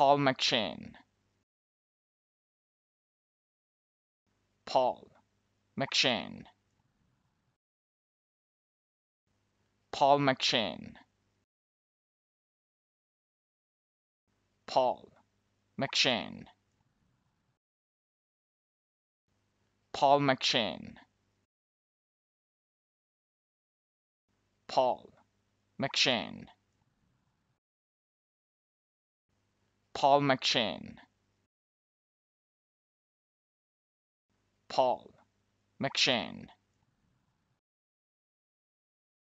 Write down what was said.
Paul McShane. Paul McShane. Paul McShane. Paul McShane. Paul McShane. Paul McShane. Paul McShane. Paul McShane.